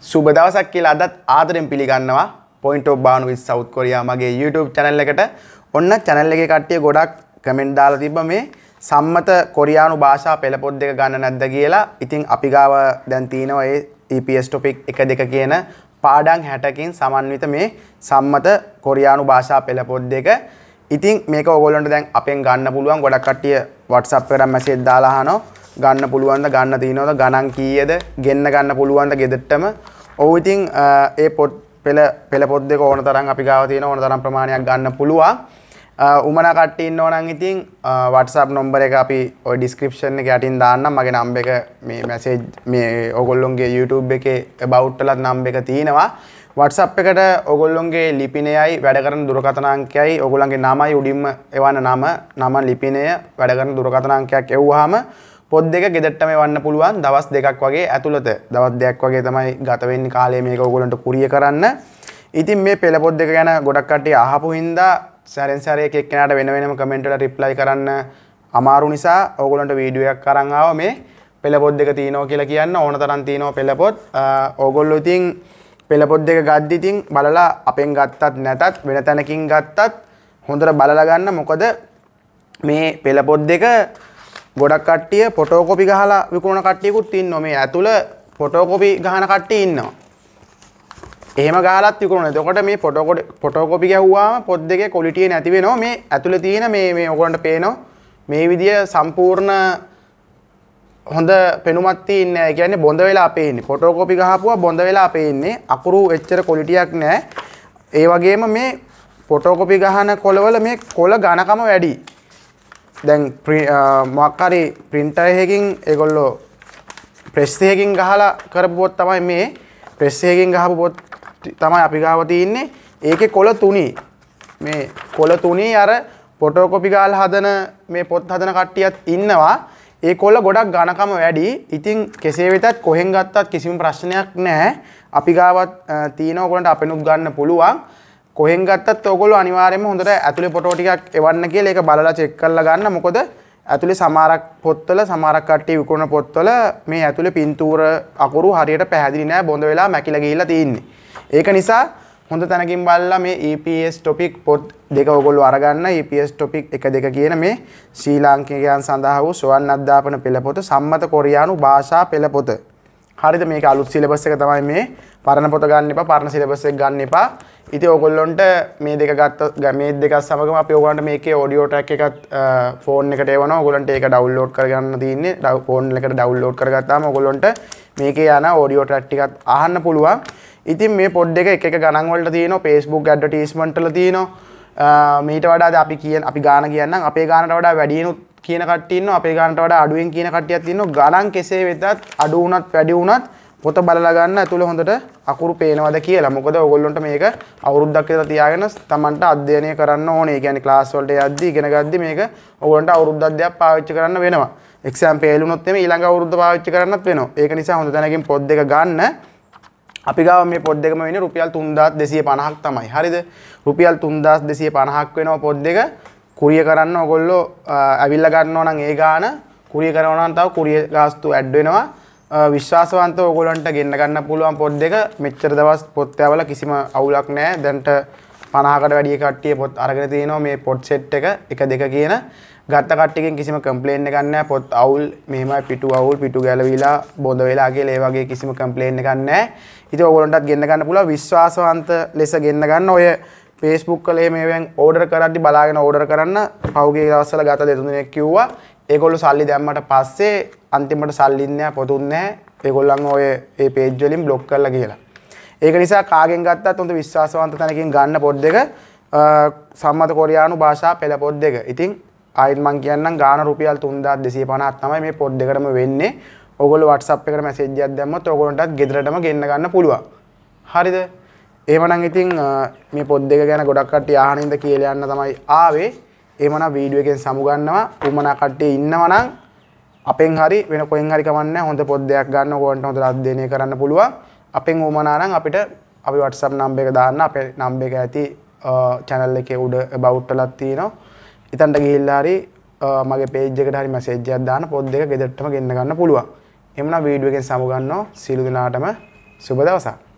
සුබ දවසක් කියලා අදත් ආදරෙන් පිළිගන්නවා point of Banu with South Korea මගේ YouTube channel එකට ඔන්න channel එකේ කට්ටිය ගොඩක් කමෙන්ට් දාලා තිබ්බා මේ සම්මත කොරියානු භාෂා පෙළපොත් දෙක ගන්න නැද්ද කියලා. ඉතින් අපි ගාව දැන් තියෙනවා ඒ EPS topic 1 2 කියන පාඩම් 60කින් සමන්විත මේ සම්මත කොරියානු භාෂා පෙළපොත් දෙක. ඉතින් මේක ඕගොල්ලන්ට දැන් අපෙන් ගන්න පුළුවන් ගොඩක් කට්ටිය WhatsApp එකට මැසේජ් දාලා අහනවා. ගන්න පුළුවන්ද ගන්න තියෙනවද ගණන් කීයද ගෙන්න ගන්න පුළුවන්ද ගෙදරටම ඔව් ඉතින් ඒ පොත් පෙළ පෙළ පොත් දෙක ඕන තරම් අපි ගාව තියෙන ඕන තරම් ප්‍රමාණයක් ගන්න පුළුවන් උමනා කට්ටිය ඉන්නවනම් ඉතින් WhatsApp number එක අපි ওই description එක යටින් දාන්නම් මගේ number එක මේ message මේ ඔයගොල්ලොන්ගේ YouTube එකේ about වලත් number එක තියෙනවා WhatsApp එකට ඔයගොල්ලොන්ගේ ලිපිණයයි වැඩ කරන දුරකථන අංකයයි ඔයගොල්ලන්ගේ නමයි උඩින්ම එවන නම නම ලිපිණය වැඩ කරන දුරකථන අංකයක් එවුවාම පොත් දෙක ගෙදට්ටම වන්න පුළුවන් දවස් දෙකක් වගේ ඇතුළත දවස් දෙයක් වගේ තමයි ගතවෙන්න කාලේ මේක ඔගොලන්ට කුරිය කරන්න ඉතින් මේ පෙළපොත් දෙක ගැන ගොඩක් කටේ අහපු හින්දා සැරෙන් සැරේ එකක් කෙනාට වෙන වෙනම කමෙන්ට්වල රිප්ලයි කරන්න අමාරු නිසා ඕගොල්ලන්ට වීඩියෝ එකක් අරන් ආවා මේ පෙළපොත් දෙක තියෙනවා කියලා කියන්න ඕන තරම් තියෙනවා පෙළපොත් ඕගොල්ලෝ ඉතින් පෙළපොත් දෙක ගද්දි ඉතින් බලලා අපෙන් ගත්තත් නැතත් වෙන තැනකින් ගත්තත් හොඳට බලලා ගන්න මොකද මේ පෙළපොත් දෙක ගොඩක් කට්ටිය පොටෝකොපි ගහලා විකුණන කට්ටියකුත් ඉන්නවා මේ ඇතුළ පොටෝකොපි ගහන කට්ටිය ඉන්නවා. එහෙම ගාලත් විකුණන. එතකොට මේ පොටෝකොඩ පොටෝකොපි ගැහුවාම පොත් දෙකේ ක්වොලිටිය නැති වෙනවා. මේ ඇතුළේ තියෙන මේ මේ ඔයගොල්ලන්ට පේනවා මේ විදිය සම්පූර්ණ හොඳ පෙනුමක් තියන්නේ නැහැ. කියන්නේ බොඳ වෙලා අපේ ඉන්නේ. ෆොටෝකෝපි ගහපුවා බොඳ වෙලා අපේ ඉන්නේ. අකුරු එච්චර ක්වොලිටියක් නැහැ. ඒ වගේම මේ ෆොටෝකෝපි ගහන කොළවල මේ කොළ ඝනකම වැඩි. දැන් මොක්කරි ප්‍රින්ටයහකින් එගොල්ලෝ ප්‍රෙස්සයකින් ගහලා කරපුොත් තමයි මේ ප්‍රෙස්සයකින් ගහපු පොත් තමයි අපි ගාවතියන්නේ ඒක කොල තුනි මේ කොල තුනී අර පොටෝකොපිගාල් හදන මේ පොත් හදන කට්ටියත් ඉන්නවා ඒ කොල්ල ගොඩක් ගණකම වැඩි ඉතින් කෙසේ වෙතත් කොහෙන් ගත්තත් කිසිම ප්‍රශ්නයක් නැහැ අපි ගාවත් තියෙනවා ගොඩට අපෙනුත් ගන්න පුළුවන් කොහෙන් ගත්තත් ඔයගොල්ලෝ අනිවාර්යයෙන්ම හොඳට ඇතුලේ ෆොටෝ ටිකක් එවන්න කියලා ඒක බලලා චෙක් කරලා ගන්න. මොකද ඇතුලේ සමහරක් පොත්වල සමහරක් කට්ටිය විකුණන පොත්වල මේ ඇතුලේ පින්තූර අකුරු හරියට පැහැදිලි නෑ බොඳ වෙලා මැකිලා ගිහිල්ලා තියෙන්නේ. ඒක නිසා හොඳ තැනකින් බලලා මේ EPS topic පොත් දෙක ඔයගොල්ලෝ අරගන්න EPS topic 1 2 කියන මේ ශ්‍රී ලාංකිකයන් සඳහා වූ සොවන් අධ්‍යාපන පෙළ පොත සම්මත කොරියානු භාෂා පෙළ පොත හරිද මේක අලුත් සිලබස් එක තමයි මේ පරණ පොත ගන්න එපා පරණ සිලබස් එක ගන්න එපා. ඉතින් ඕගොල්ලොන්ට මේ දෙක ගත්ත මේ දෙක සමගම අපි ඕගොල්ලන්ට මේකේ ඔඩියෝ ට්‍රැක් එකත් ෆෝන් එකට එවනවා. ඕගොල්ලන්ට ඒක ඩවුන්ලෝඩ් කරගන්න තියෙන්නේ. ෆෝන් එකට ඩවුන්ලෝඩ් කරගත්තාම ඕගොල්ලොන්ට මේකේ යන ඔඩියෝ ට්‍රැක් ටිකත් අහන්න පුළුවන්. ඉතින් මේ පොඩ් එක එක එක ගණන් වලට තියෙනවා. Facebook advertisement වල තියෙනවා. මීට වඩා අපි කියන අපි ගාන කියන්නම් අපේ ගානට වඩා වැඩියනුත් කියන කට්ටියන්න අපේ ගානට වඩා අඩුවෙන් කියන කට්ටියක් තියෙනවා ගණන් කෙසේ වෙතත් අඩු වුණත් වැඩි වුණත් පොත බලලා ගන්න ඇතුළේ හොඳට අකුරු පේනවද කියලා. මොකද ඕගොල්ලොන්ට මේක අවුරුද්දක් විතර තියාගෙන Tamanට අධ්‍යයනය කරන්න ඕනේ. ඒ කියන්නේ ක්ලාස් වලට යද්දි ඉගෙන ගද්දි මේක ඕගොල්ලන්ට අවුරුද්දක් දෙකක් පාවිච්චි කරන්න වෙනවා. එක්සෑම් ෆේල් වුණොත් එමේ ඊළඟ අවුරුද්ද පාවිච්චි කරන්නත් වෙනවා. ඒක නිසා හොඳ තැනකින් පොත් දෙක ගන්න. අපි ගාව මේ පොත් දෙකම වෙන්නේ රුපියල් 3250ක් තමයි. හරිද? රුපියල් 3250ක් වෙනවා පොත් දෙක. කුරිය කරන්න ඔගොල්ලෝ ඇවිල්ල ගන්නවා නම් ඒ ගාන කුරිය කරනවා නම් තව කුරිය ගාස්තු ඇඩ් වෙනවා විශ්වාසවන්තව ඔයගොල්ලන්ට ගෙන්න ගන්න පුළුවන් පොත් දෙක මෙච්චර දවස් පොත් ඇවල කිසිම අවුලක් නැහැ දැන්ට 50කට වැඩි කට්ටිය පොත් අරගෙන තියෙනවා මේ පොත් සෙට් එක එක දෙක කියන ගත්ත කට්ටියකින් කිසිම කම්ප්ලේන් එකක් නැහැ පොත් අවුල් මෙහෙමයි පිටු අවුල් පිටු ගැලවිලා බොඳ වෙලා කියලා ඒ වගේ කිසිම කම්ප්ලේන් එකක් නැහැ ඉතින් ඔයගොල්ලන්ටත් ගෙන්න ගන්න පුළුවන් විශ්වාසවන්ත ලෙස ගෙන්න ගන්න ඔය පේස්බුක් කලේ මේෙන් ඕඩර් කරටි බලාගෙන ඕඩර් කරන්න පවගේ දවස්සල ගත දෙතුනෙක් කිව්වා ඒකොල්ලු සල්ලි දැම්මට පස්සේ අන්තිමට සල්ලින්න පොතුන්නෑ ඒගොල්ලන් ඔය ඒ පේජ්ජලින් බ්ලොක් කරලා කියලා ඒක නිසා කාගෙන් ගත්තත් උොඳ විශ්වාසවන්ත තැනකින් ගන්න පොඩ් දෙක සම්මත කොරයානු භාෂා පෙළ පොඩ් දෙක ඉතින් අයින් මං කියන්න ගාන රුපියල් තුන්දාත් දෙසේ පනත් තමයි මේ පොඩ් දෙකටම වෙන්නේ ඔගොල වටසප් එකට මැසේජ්ජයක් දැම්මත් ඔගොලන්ටත් ගෙදරටම ගෙන්න ගන්න පුළුවන් හරිද ඒමනං ඉතින් මේ පොද් දෙක ගැන ගොඩක්ට යාහනින්ද කියලයන්න තමයි ආවේ ඒමන වීඩුව එකෙන් සමුගන්නවා උමනා කට්ටේ ඉන්නවනං අපෙන් හරි වෙන කොෙන් හරි කමන්න හොඳ පොද් දෙයක් ගන්න ගොන්ට හොඳ අධ්‍යනය කරන්න පුළුව අපෙන් ඕමනානං අපිට අපි වටසම් නම්බ එක දාන්න අප නම්බ එක ඇති චැනල් එක උඩ බෞට්ටලත්තිී නො ඉතන්ට ගිහිල්ලාරි මගේ පේජ්කට හරි මසේජ්‍යයක් දාන පොද් දෙක ගෙදටම ගන්න ගන්න පුළුව එමන වීඩුව එකෙන් සමුගන්න සිලු දෙනාටම සුබ දවසක්